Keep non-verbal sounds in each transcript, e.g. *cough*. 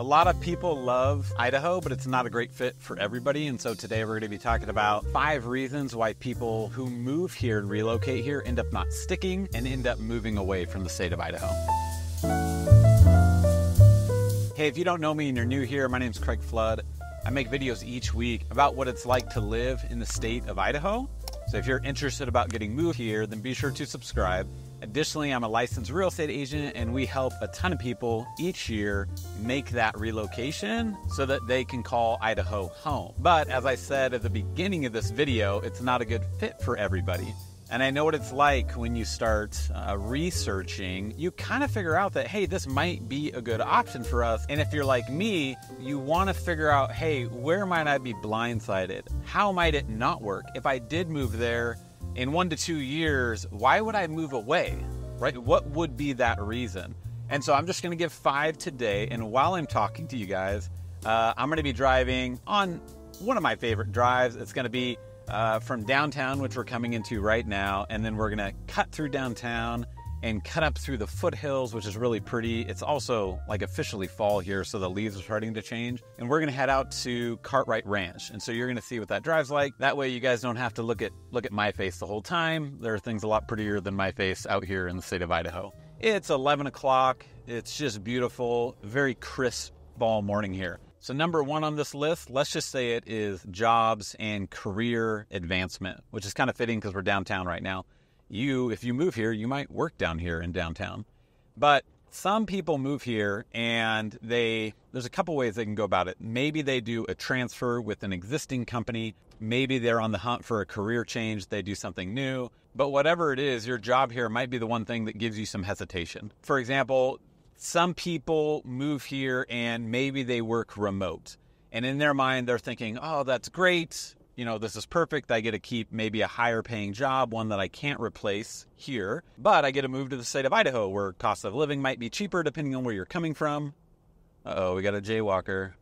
A lot of people love Idaho, but it's not a great fit for everybody. And so today we're going to be talking about five reasons why people who move here and relocate here end up not sticking and end up moving away from the state of Idaho. Hey, if you don't know me and you're new here, my name is Craig Flood. I make videos each week about what it's like to live in the state of Idaho. So if you're interested about getting moved here, then be sure to subscribe Additionally, I'm a licensed real estate agent and we help a ton of people each year make that relocation so that they can call Idaho home. But as I said at the beginning of this video, it's not a good fit for everybody. And I know what it's like when you start uh, researching, you kind of figure out that, hey, this might be a good option for us. And if you're like me, you want to figure out, hey, where might I be blindsided? How might it not work? If I did move there, in one to two years, why would I move away? Right? What would be that reason? And so I'm just going to give five today. And while I'm talking to you guys, uh, I'm going to be driving on one of my favorite drives. It's going to be uh, from downtown, which we're coming into right now. And then we're going to cut through downtown and cut up through the foothills, which is really pretty. It's also like officially fall here, so the leaves are starting to change. And we're gonna head out to Cartwright Ranch, and so you're gonna see what that drive's like. That way, you guys don't have to look at look at my face the whole time. There are things a lot prettier than my face out here in the state of Idaho. It's 11 o'clock. It's just beautiful, very crisp fall morning here. So, number one on this list, let's just say it is jobs and career advancement, which is kind of fitting because we're downtown right now you, if you move here, you might work down here in downtown. But some people move here and they, there's a couple ways they can go about it. Maybe they do a transfer with an existing company. Maybe they're on the hunt for a career change. They do something new. But whatever it is, your job here might be the one thing that gives you some hesitation. For example, some people move here and maybe they work remote. And in their mind, they're thinking, oh, that's great you know, this is perfect. I get to keep maybe a higher paying job, one that I can't replace here, but I get to move to the state of Idaho where cost of living might be cheaper depending on where you're coming from. Uh oh, we got a jaywalker.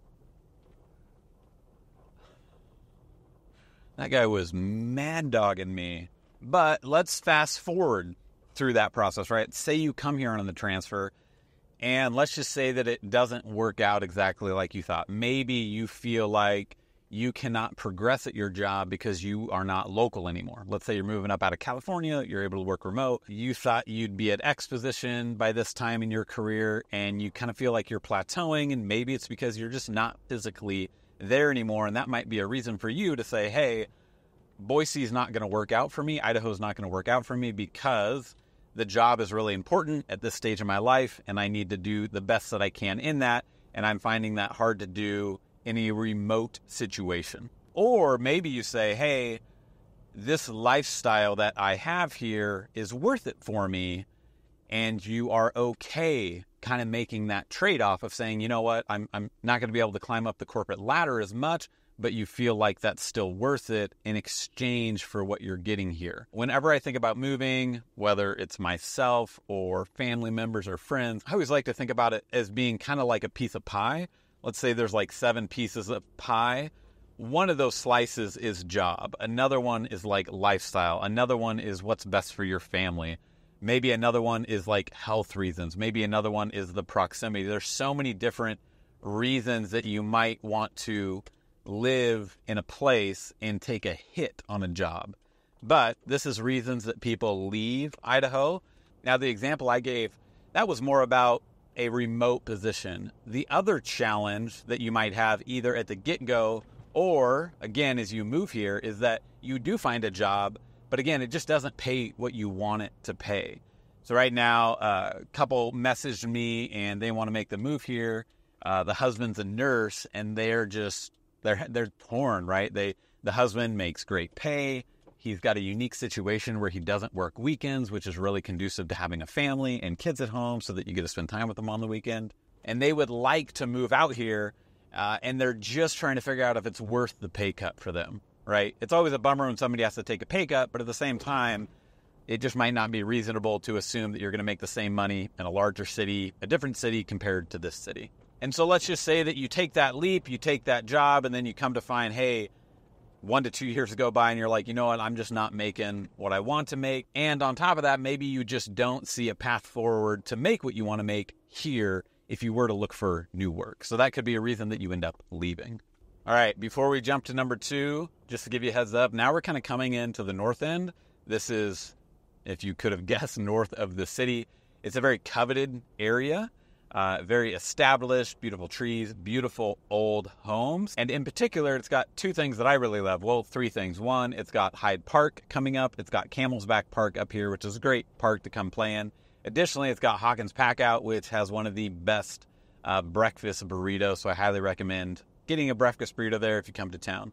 That guy was mad dogging me. But let's fast forward through that process, right? Say you come here on the transfer, and let's just say that it doesn't work out exactly like you thought. Maybe you feel like you cannot progress at your job because you are not local anymore. Let's say you're moving up out of California, you're able to work remote. You thought you'd be at X position by this time in your career, and you kind of feel like you're plateauing, and maybe it's because you're just not physically there anymore. And that might be a reason for you to say, hey, Boise is not going to work out for me, Idaho's not going to work out for me because the job is really important at this stage of my life, and I need to do the best that I can in that. And I'm finding that hard to do in a remote situation. Or maybe you say, hey, this lifestyle that I have here is worth it for me. And you are okay kind of making that trade off of saying, you know what, I'm, I'm not going to be able to climb up the corporate ladder as much, but you feel like that's still worth it in exchange for what you're getting here. Whenever I think about moving, whether it's myself or family members or friends, I always like to think about it as being kind of like a piece of pie let's say there's like seven pieces of pie. One of those slices is job. Another one is like lifestyle. Another one is what's best for your family. Maybe another one is like health reasons. Maybe another one is the proximity. There's so many different reasons that you might want to live in a place and take a hit on a job. But this is reasons that people leave Idaho. Now, the example I gave, that was more about a remote position. The other challenge that you might have either at the get go or again as you move here is that you do find a job, but again, it just doesn't pay what you want it to pay. So, right now, uh, a couple messaged me and they want to make the move here. Uh, the husband's a nurse and they're just, they're, they're torn, right? They, the husband makes great pay He's got a unique situation where he doesn't work weekends, which is really conducive to having a family and kids at home so that you get to spend time with them on the weekend. And they would like to move out here, uh, and they're just trying to figure out if it's worth the pay cut for them, right? It's always a bummer when somebody has to take a pay cut, but at the same time, it just might not be reasonable to assume that you're going to make the same money in a larger city, a different city compared to this city. And so let's just say that you take that leap, you take that job, and then you come to find, hey, one to two years go by and you're like, you know what, I'm just not making what I want to make. And on top of that, maybe you just don't see a path forward to make what you want to make here if you were to look for new work. So that could be a reason that you end up leaving. All right, before we jump to number two, just to give you a heads up, now we're kind of coming into the north end. This is, if you could have *laughs* guessed, north of the city. It's a very coveted area. Uh, very established, beautiful trees, beautiful old homes. And in particular, it's got two things that I really love. Well, three things. One, it's got Hyde Park coming up, it's got Camel's Back Park up here, which is a great park to come play in. Additionally, it's got Hawkins Packout, which has one of the best uh, breakfast burritos. So I highly recommend getting a breakfast burrito there if you come to town.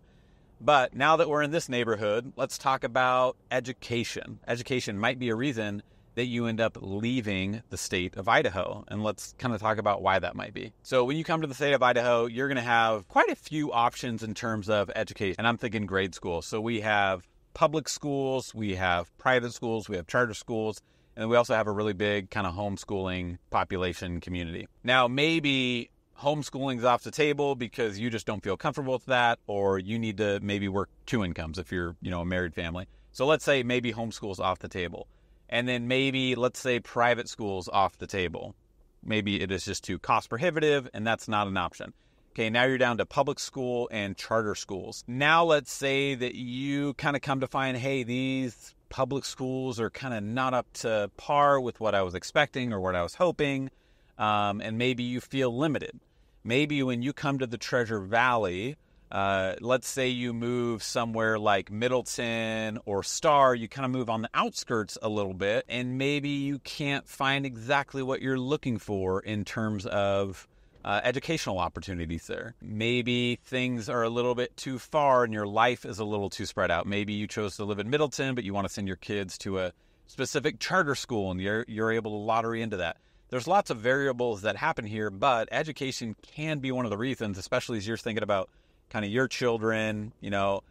But now that we're in this neighborhood, let's talk about education. Education might be a reason that you end up leaving the state of Idaho. And let's kind of talk about why that might be. So, when you come to the state of Idaho, you're going to have quite a few options in terms of education. And I'm thinking grade school. So, we have public schools, we have private schools, we have charter schools. And we also have a really big kind of homeschooling population community. Now, maybe homeschooling's off the table because you just don't feel comfortable with that, or you need to maybe work two incomes if you're, you know, a married family. So let's say maybe homeschool's off the table and then maybe let's say private schools off the table. Maybe it is just too cost prohibitive and that's not an option. Okay, now you're down to public school and charter schools. Now let's say that you kind of come to find, hey, these public schools are kind of not up to par with what I was expecting or what I was hoping, um, and maybe you feel limited. Maybe when you come to the Treasure Valley, uh, let's say you move somewhere like Middleton or Star, you kind of move on the outskirts a little bit, and maybe you can't find exactly what you're looking for in terms of uh, educational opportunities there. Maybe things are a little bit too far and your life is a little too spread out. Maybe you chose to live in Middleton, but you want to send your kids to a specific charter school and you're, you're able to lottery into that there's lots of variables that happen here, but education can be one of the reasons, especially as you're thinking about kind of your children, you know,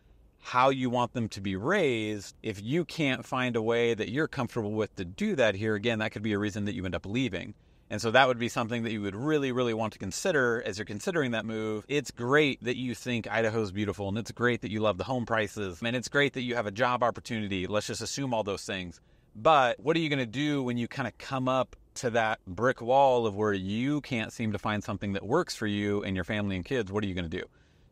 how you want them to be raised, if you can't find a way that you're comfortable with to do that here, again, that could be a reason that you end up leaving. And so that would be something that you would really, really want to consider as you're considering that move. It's great that you think Idaho's beautiful, and it's great that you love the home prices, and it's great that you have a job opportunity. Let's just assume all those things. But what are you going to do when you kind of come up to that brick wall of where you can't seem to find something that works for you and your family and kids? What are you going to do?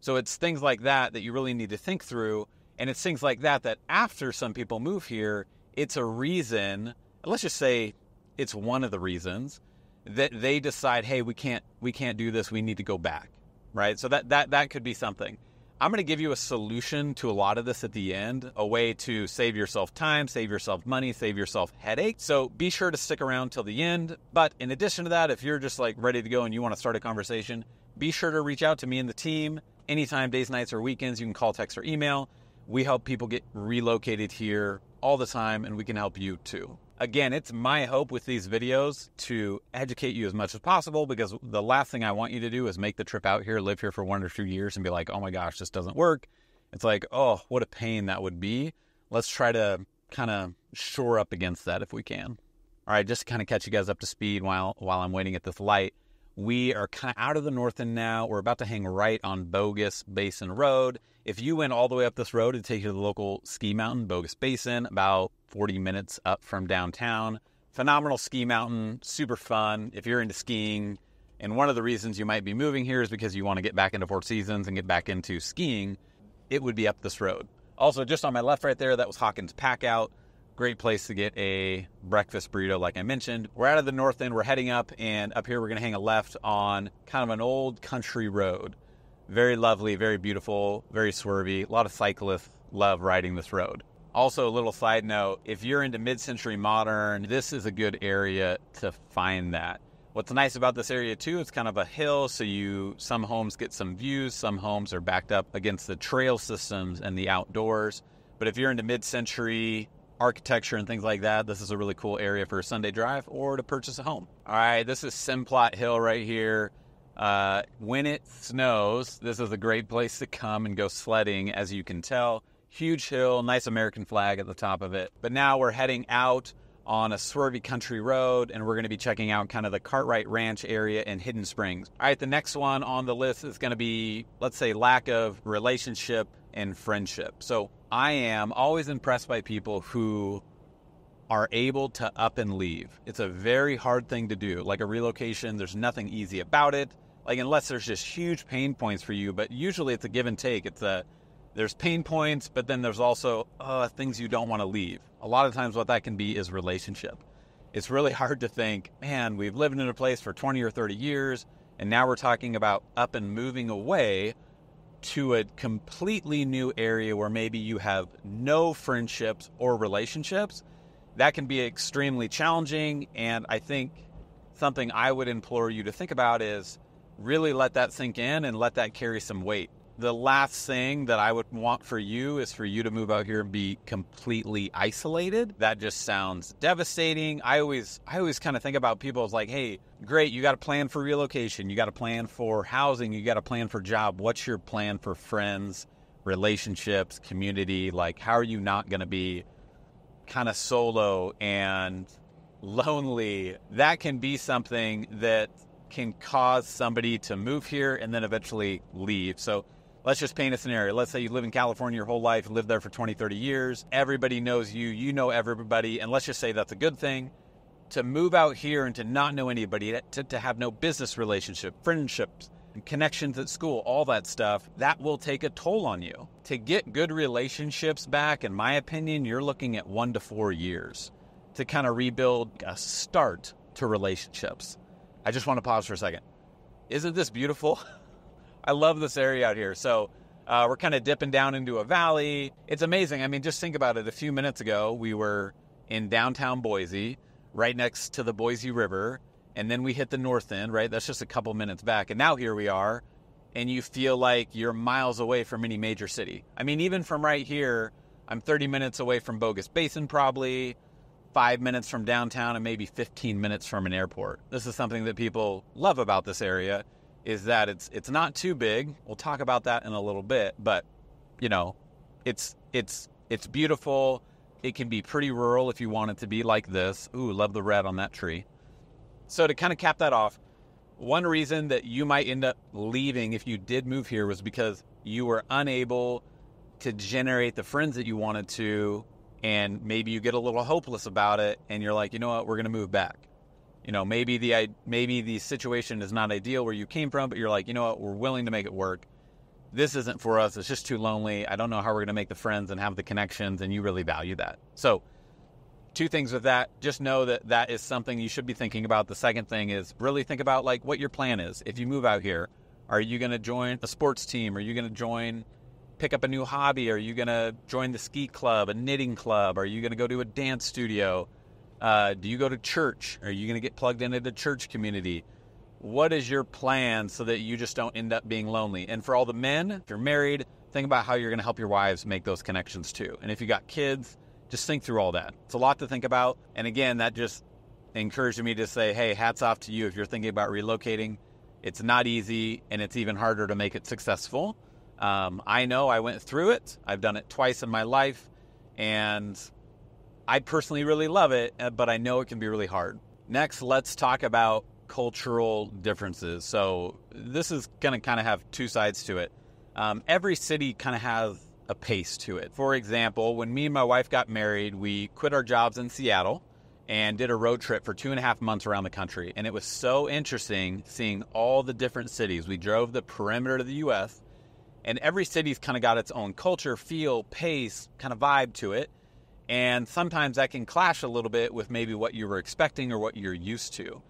So it's things like that that you really need to think through. And it's things like that that after some people move here, it's a reason, let's just say it's one of the reasons that they decide, hey, we can't we can't do this, we need to go back. Right? So that that that could be something. I'm going to give you a solution to a lot of this at the end, a way to save yourself time, save yourself money, save yourself headache. So be sure to stick around till the end. But in addition to that, if you're just like ready to go and you want to start a conversation, be sure to reach out to me and the team anytime, days, nights, or weekends. You can call, text, or email. We help people get relocated here all the time, and we can help you too. Again, it's my hope with these videos to educate you as much as possible because the last thing I want you to do is make the trip out here, live here for one or two years, and be like, oh my gosh, this doesn't work. It's like, oh, what a pain that would be. Let's try to kind of shore up against that if we can. All right, just to kind of catch you guys up to speed while while I'm waiting at this light. We are kind of out of the north end now. We're about to hang right on Bogus Basin Road. If you went all the way up this road, it'd take you to the local ski mountain, Bogus Basin, about 40 minutes up from downtown. Phenomenal ski mountain, super fun. If you're into skiing, and one of the reasons you might be moving here is because you want to get back into Four Seasons and get back into skiing, it would be up this road. Also, just on my left right there, that was Hawkins Packout. Great place to get a breakfast burrito, like I mentioned. We're out of the north end, we're heading up, and up here we're gonna hang a left on kind of an old country road. Very lovely, very beautiful, very swervy. A lot of cyclists love riding this road. Also, a little side note if you're into mid century modern, this is a good area to find that. What's nice about this area too, it's kind of a hill, so you some homes get some views, some homes are backed up against the trail systems and the outdoors. But if you're into mid-century architecture and things like that, this is a really cool area for a Sunday drive or to purchase a home. All right, this is Simplot Hill right here. Uh, when it snows, this is a great place to come and go sledding, as you can tell. Huge hill, nice American flag at the top of it. But now we're heading out on a swervy country road, and we're going to be checking out kind of the Cartwright Ranch area in Hidden Springs. All right, the next one on the list is going to be, let's say, lack of relationship and friendship. So, I am always impressed by people who are able to up and leave. It's a very hard thing to do. Like a relocation, there's nothing easy about it. Like unless there's just huge pain points for you, but usually it's a give and take. It's a there's pain points, but then there's also uh, things you don't want to leave. A lot of times, what that can be is relationship. It's really hard to think, man, we've lived in a place for 20 or 30 years, and now we're talking about up and moving away to a completely new area where maybe you have no friendships or relationships, that can be extremely challenging. And I think something I would implore you to think about is really let that sink in and let that carry some weight. The last thing that I would want for you is for you to move out here and be completely isolated. That just sounds devastating. I always I always kind of think about people as like, hey, great, you got a plan for relocation, you got a plan for housing, you got a plan for job. What's your plan for friends, relationships, community? Like, how are you not going to be kind of solo and lonely? That can be something that can cause somebody to move here and then eventually leave. So, let's just paint a scenario. Let's say you live in California your whole life, lived there for 20, 30 years. Everybody knows you, you know everybody. And let's just say that's a good thing to move out here and to not know anybody, to, to have no business relationship, friendships, and connections at school, all that stuff, that will take a toll on you. To get good relationships back, in my opinion, you're looking at one to four years to kind of rebuild a start to relationships. I just want to pause for a second. Isn't this beautiful? *laughs* I love this area out here. So, uh, we're kind of dipping down into a valley. It's amazing. I mean, just think about it. A few minutes ago, we were in downtown Boise right next to the Boise River. And then we hit the north end, right? That's just a couple minutes back. And now here we are. And you feel like you're miles away from any major city. I mean, even from right here, I'm 30 minutes away from Bogus Basin, probably five minutes from downtown, and maybe 15 minutes from an airport. This is something that people love about this area is that it's it's not too big. We'll talk about that in a little bit, but you know, it's it's it's beautiful. It can be pretty rural if you want it to be like this. Ooh, love the red on that tree. So to kind of cap that off, one reason that you might end up leaving if you did move here was because you were unable to generate the friends that you wanted to and maybe you get a little hopeless about it and you're like, "You know what? We're going to move back." You know, maybe the maybe the situation is not ideal where you came from, but you're like, "You know what? We're willing to make it work." this isn't for us. It's just too lonely. I don't know how we're going to make the friends and have the connections. And you really value that. So, two things with that. Just know that that is something you should be thinking about. The second thing is really think about like what your plan is. If you move out here, are you going to join a sports team? Are you going to join, pick up a new hobby? Are you going to join the ski club, a knitting club? Are you going to go to a dance studio? Uh, do you go to church? Are you going to get plugged into the church community? what is your plan so that you just don't end up being lonely? And for all the men, if you're married, think about how you're going to help your wives make those connections too. And if you got kids, just think through all that. It's a lot to think about. And again, that just encouraged me to say, hey, hats off to you if you're thinking about relocating. It's not easy and it's even harder to make it successful. Um, I know I went through it, I've done it twice in my life, and I personally really love it, uh, but I know it can be really hard. Next, let's talk about cultural differences. So this is going to kind of have two sides to it. Um, every city kind of has a pace to it. For example, when me and my wife got married, we quit our jobs in Seattle and did a road trip for two and a half months around the country. And it was so interesting seeing all the different cities. We drove the perimeter of the U.S., and every city's kind of got its own culture, feel, pace, kind of vibe to it. And sometimes that can clash a little bit with maybe what you were expecting or what you're used to.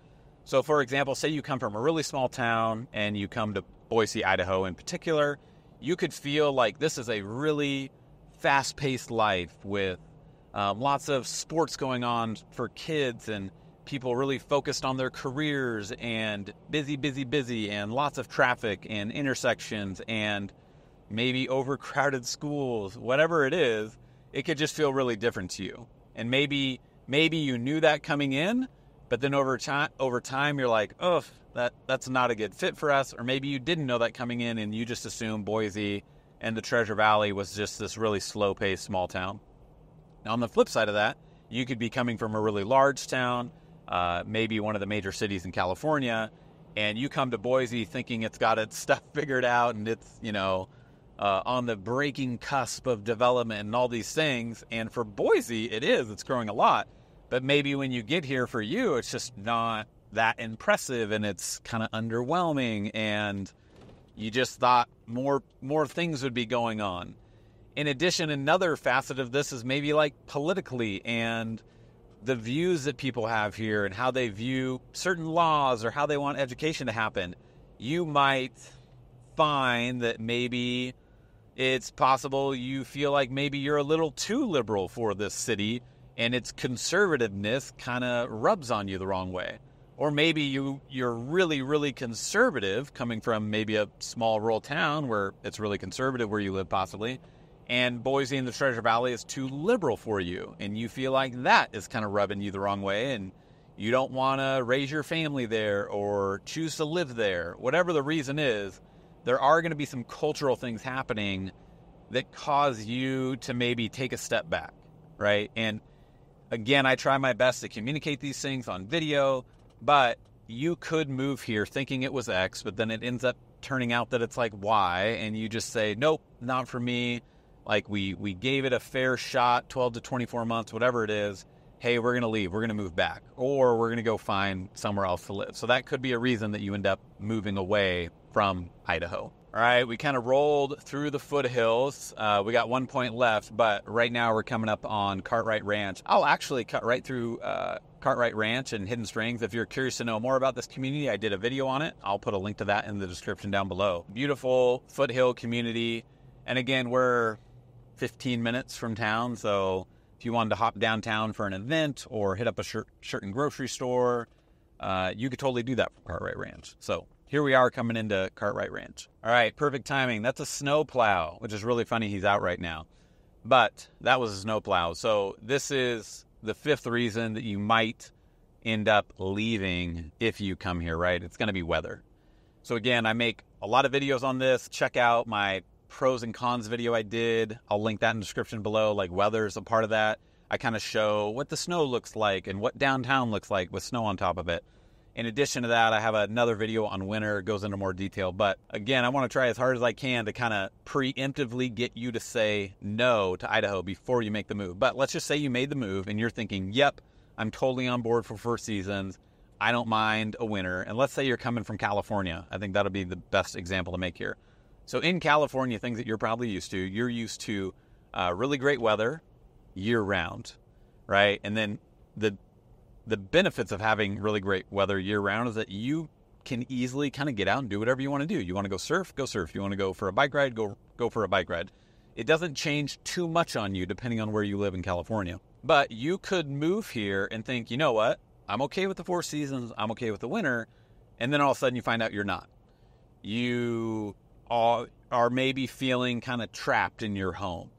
So, for example, say you come from a really small town and you come to Boise, Idaho in particular, you could feel like this is a really fast paced life with um, lots of sports going on for kids and people really focused on their careers and busy, busy, busy, and lots of traffic and intersections and maybe overcrowded schools, whatever it is, it could just feel really different to you. And maybe maybe you knew that coming in, but then over time, over time, you're like, oh, that that's not a good fit for us. Or maybe you didn't know that coming in, and you just assumed Boise and the Treasure Valley was just this really slow-paced small town. Now, on the flip side of that, you could be coming from a really large town, uh, maybe one of the major cities in California, and you come to Boise thinking it's got its *laughs* stuff figured out and it's you know uh, on the breaking cusp of development and all these things. And for Boise, it is; it's growing a lot. But maybe when you get here for you, it's just not that impressive and it's kind of underwhelming and you just thought more more things would be going on. In addition, another facet of this is maybe like politically and the views that people have here and how they view certain laws or how they want education to happen. You might find that maybe it's possible you feel like maybe you're a little too liberal for this city and its conservativeness kind of rubs on you the wrong way. Or maybe you, you're really, really conservative coming from maybe a small rural town where it's really conservative where you live, possibly, and Boise in the Treasure Valley is too liberal for you. And you feel like that is kind of rubbing you the wrong way, and you don't want to raise your family there or choose to live there. Whatever the reason is, there are going to be some cultural things happening that cause you to maybe take a step back, right? And Again, I try my best to communicate these things on video, but you could move here thinking it was X, but then it ends up turning out that it's like Y, and you just say, nope, not for me. Like we we gave it a fair shot, 12 to 24 months, whatever it is. Hey, we're gonna leave, we're gonna move back, or we're gonna go find somewhere else to live. So that could be a reason that you end up moving away from Idaho. All right, we kind of rolled through the foothills. Uh, we got one point left, but right now we're coming up on Cartwright Ranch. I'll actually cut right through uh, Cartwright Ranch and Hidden Springs. If you're curious to know more about this community, I did a video on it. I'll put a link to that in the description down below. Beautiful foothill community. And again, we're 15 minutes from town. So if you wanted to hop downtown for an event or hit up a certain grocery store, uh, you could totally do that for Cartwright Ranch. So here we are coming into Cartwright Ranch. All right, perfect timing. That's a snow plow, which is really funny. He's out right now, but that was a snow plow. So this is the fifth reason that you might end up leaving if you come here, right? It's going to be weather. So again, I make a lot of videos on this. Check out my pros and cons video I did. I'll link that in the description below. Like weather is a part of that. I kind of show what the snow looks like and what downtown looks like with snow on top of it. In addition to that, I have another video on winter, it goes into more detail. But again, I want to try as hard as I can to kind of preemptively get you to say no to Idaho before you make the move. But let's just say you made the move and you're thinking, yep, I'm totally on board for first seasons. I don't mind a winter. And let's say you're coming from California. I think that'll be the best example to make here. So in California, things that you're probably used to, you're used to uh, really great weather year round, right? And then the the benefits of having really great weather year round is that you can easily kind of get out and do whatever you want to do. You want to go surf, go surf. You want to go for a bike ride, go go for a bike ride. It doesn't change too much on you depending on where you live in California. But you could move here and think, you know what? I'm okay with the four seasons. I'm okay with the winter. And then all of a sudden you find out you're not. You are, are maybe feeling kind of trapped in your home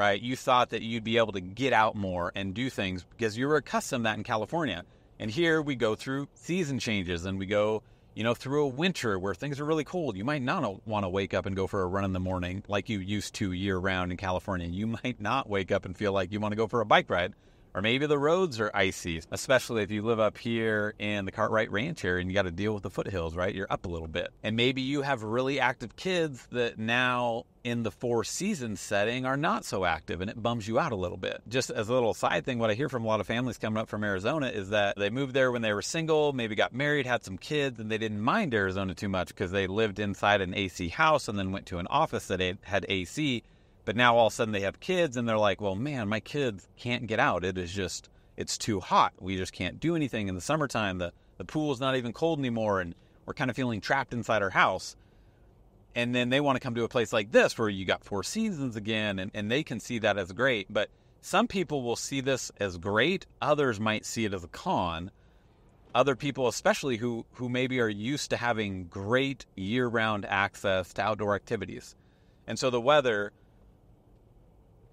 right? You thought that you'd be able to get out more and do things because you were accustomed that in California. And here we go through season changes and we go, you know, through a winter where things are really cold. You might not want to wake up and go for a run in the morning like you used to year round in California. You *laughs* might not wake up and feel like you want to go for a bike ride or maybe the roads are icy, especially if you live up here in the Cartwright Ranch area and you got to deal with the foothills, right? You're up a little bit. And maybe you have really active kids that now in the four season setting are not so active and it bums you out a little bit. Just as a little side thing, what I hear from a lot of families coming up from Arizona is that they moved there when they were single, maybe got married, had some kids, and they didn't mind Arizona too much because they lived inside an AC house and then went to an office that had AC but now all of a sudden they have kids and they're like, well, man, my kids can't get out. It is just, it's too hot. We just can't do anything in the summertime. The, the pool's not even cold anymore. And we're kind of feeling trapped inside our house. And then they want to come to a place like this where you got four seasons again and, and they can see that as great. But some people will see this as great, others might see it as a con other people, especially who, who maybe are used to having great year round access to outdoor activities. And so the weather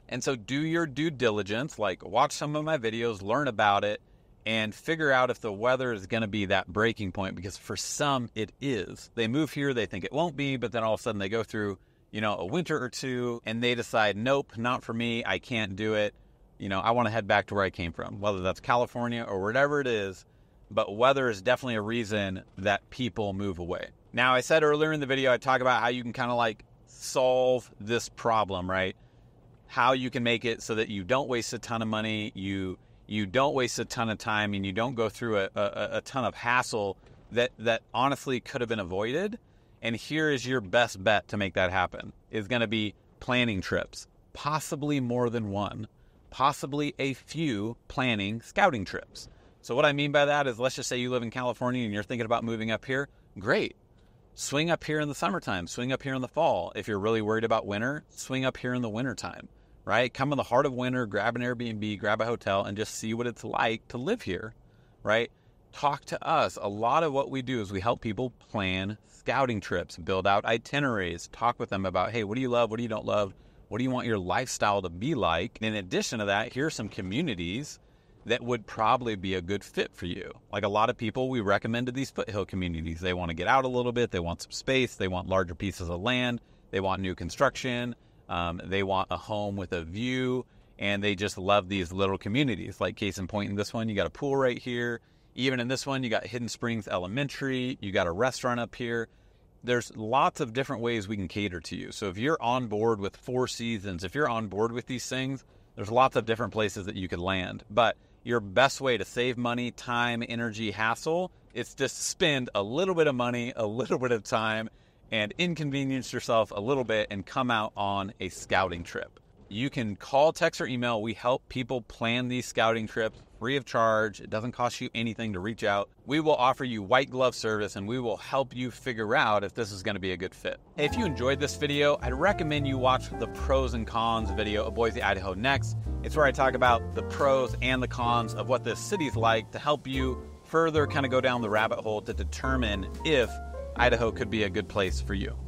and so do your due diligence, like watch some of my videos, learn about it, and figure out if the weather is going to be that breaking point because for some it is. They move here, they think it won't be, but then all of a sudden they go through, you know, a winter or two and they decide, nope, not for me, I can't do it. You know, I want to head back to where I came from, whether that's California or whatever it is. But weather is definitely a reason that people move away. Now, I said earlier in the video, I talk about how you can kind of like solve this problem, right? how you can make it so that you don't waste a ton of money, you you don't waste a ton of time, and you don't go through a, a, a ton of hassle that that honestly could have been avoided. And here is your best bet to make that happen is going to be planning trips, possibly more than one, possibly a few planning scouting trips. So what I mean by that is let's just say you live in California and you're thinking about moving up here, great. Swing up here in the summertime, swing up here in the fall. If you're really worried about winter, swing up here in the wintertime right? Come in the heart of winter, grab an Airbnb, grab a hotel, and just see what it's like to live here, right? Talk to us. A lot of what we do is we help people plan scouting trips, build out itineraries, talk with them about, hey, what do you love? What do you don't love? What do you want your lifestyle to be like? And in addition to that, here are some communities that would probably be a good fit for you. Like a lot of people, we recommended these foothill communities. They want to get out a little bit, they want some space, they want larger pieces of land, they want new construction, um, they want a home with a view, and they just love these little communities. Like case in point, in this one, you got a pool right here. Even in this one, you got Hidden Springs Elementary. You got a restaurant up here. There's lots of different ways we can cater to you. So if you're on board with Four Seasons, if you're on board with these things, there's lots of different places that you could land. But your best way to save money, time, energy, hassle, is to spend a little bit of money, a *laughs* little bit of time, and inconvenience yourself a little bit and come out on a scouting trip. You can call, text, or email. We help people plan these scouting trips free of charge. It doesn't cost you anything to reach out. We will offer you white glove service and we will help you figure out if this is going to be a good fit. If you enjoyed this video, I'd recommend you watch the pros and cons video of Boise, Idaho Next. It's where I talk about the pros and the cons of what this city's like to help you further kind of go down the rabbit hole to determine if Idaho could be a good place for you.